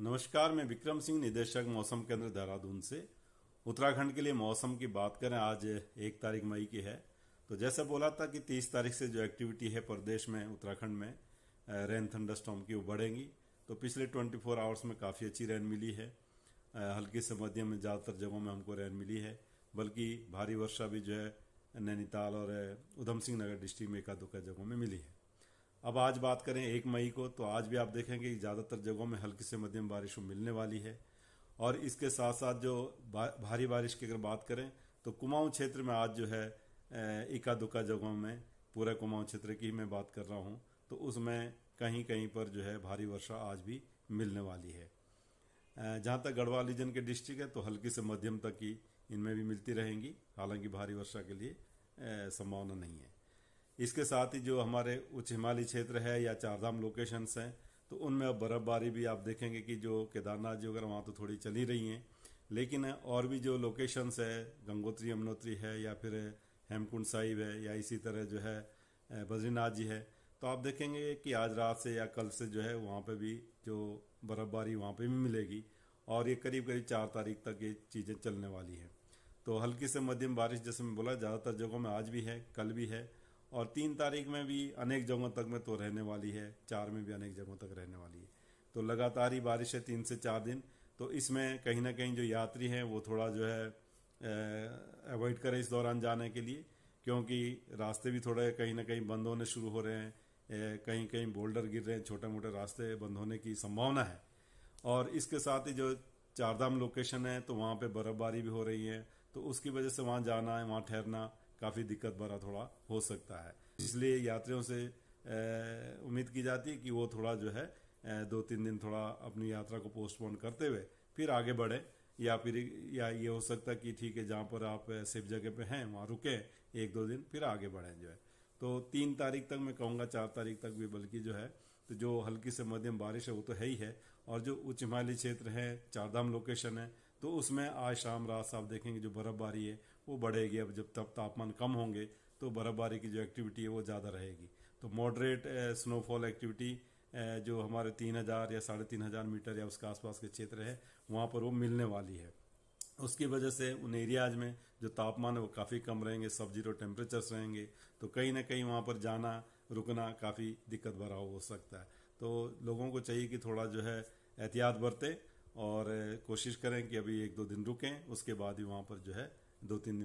नमस्कार मैं विक्रम सिंह निदेशक मौसम केंद्र देहरादून से उत्तराखंड के लिए मौसम की बात करें आज एक तारीख मई की है तो जैसे बोला था कि तीस तारीख से जो एक्टिविटी है प्रदेश में उत्तराखंड में रेन थंडर स्टॉम की वो बढ़ेंगी तो पिछले 24 आवर्स में काफ़ी अच्छी रेन मिली है हल्की से मध्यम में ज़्यादातर जगहों में हमको रेन मिली है बल्कि भारी वर्षा भी जो है नैनीताल और उधम सिंह नगर डिस्ट्रिक्ट में एक जगहों में मिली है अब आज बात करें एक मई को तो आज भी आप देखेंगे ज़्यादातर जगहों में हल्की से मध्यम बारिश मिलने वाली है और इसके साथ साथ जो भारी बारिश की अगर बात करें तो कुमाऊं क्षेत्र में आज जो है इक्का दुक्का जगहों में पूरे कुमाऊं क्षेत्र की मैं बात कर रहा हूँ तो उसमें कहीं कहीं पर जो है भारी वर्षा आज भी मिलने वाली है जहाँ तक गढ़वाल रीजन के डिस्ट्रिक्ट है तो हल्की से मध्यम तक की इनमें भी मिलती रहेंगी हालांकि भारी वर्षा के लिए संभावना नहीं है इसके साथ ही जो हमारे उच्च हिमालय क्षेत्र है या चारधाम लोकेशंस हैं तो उनमें अब बर्फ़बारी भी आप देखेंगे कि जो केदारनाथ जी वगैरह वहाँ तो थोड़ी चली रही हैं लेकिन और भी जो लोकेशंस है गंगोत्री यमुनोत्री है या फिर हेमकुंड साहिब है या इसी तरह जो है बद्रीनाथ जी है तो आप देखेंगे कि आज रात से या कल से जो है वहाँ पर भी जो बर्फ़बारी वहाँ पर भी मिलेगी और ये करीब करीब चार तारीख तक ये चीज़ें चलने वाली हैं तो हल्की से मध्यम बारिश जैसे मैं बोला ज़्यादातर जगहों में आज भी है कल भी है और तीन तारीख में भी अनेक जगहों तक में तो रहने वाली है चार में भी अनेक जगहों तक रहने वाली है तो लगातार ही बारिश है तीन से चार दिन तो इसमें कहीं ना कहीं जो यात्री हैं वो थोड़ा जो है अवॉइड करें इस दौरान जाने के लिए क्योंकि रास्ते भी थोड़े कहीं ना कहीं बंद होने शुरू हो रहे हैं कहीं कहीं बोल्डर गिर रहे हैं छोटे मोटे रास्ते बंद होने की संभावना है और इसके साथ ही जो चारधाम लोकेशन है तो वहाँ पे बर्फबारी भी हो रही है तो उसकी वजह से वहाँ जाना है वहाँ ठहरना काफी दिक्कत भरा थोड़ा हो सकता है इसलिए यात्रियों से उम्मीद की जाती है कि वो थोड़ा जो है दो तीन दिन थोड़ा अपनी यात्रा को पोस्टपोन करते हुए फिर आगे बढ़े या फिर या ये हो सकता है कि ठीक है जहाँ पर आप सेफ जगह पे हैं वहाँ रुकें एक दो दिन फिर आगे बढ़ें जो है तो तीन तारीख तक मैं कहूँगा चार तारीख तक भी बल्कि जो है तो जो हल्की से मध्यम बारिश है वो तो है ही है और जो उच्च हिमालय क्षेत्र है चारधाम लोकेशन है तो उसमें आज शाम रात आप देखेंगे जो बर्फबारी है वो बढ़ेगी अब जब तब तापमान कम होंगे तो बर्फबारी की जो एक्टिविटी है वो ज़्यादा रहेगी तो मॉडरेट स्नोफॉल एक्टिविटी जो हमारे तीन हज़ार या साढ़े तीन हज़ार मीटर या उसके आसपास के क्षेत्र है वहाँ पर वो मिलने वाली है उसकी वजह से उन एरियाज में जो तापमान है वो काफ़ी कम रहेंगे सब जीरो टेम्परेचर्स रहेंगे तो कहीं ना कहीं वहाँ पर जाना रुकना काफ़ी दिक्कत भरा हो सकता है तो लोगों को चाहिए कि थोड़ा जो है एहतियात बरते और कोशिश करें कि अभी एक दो दिन रुकें उसके बाद ही वहाँ पर जो है दो तीन दिन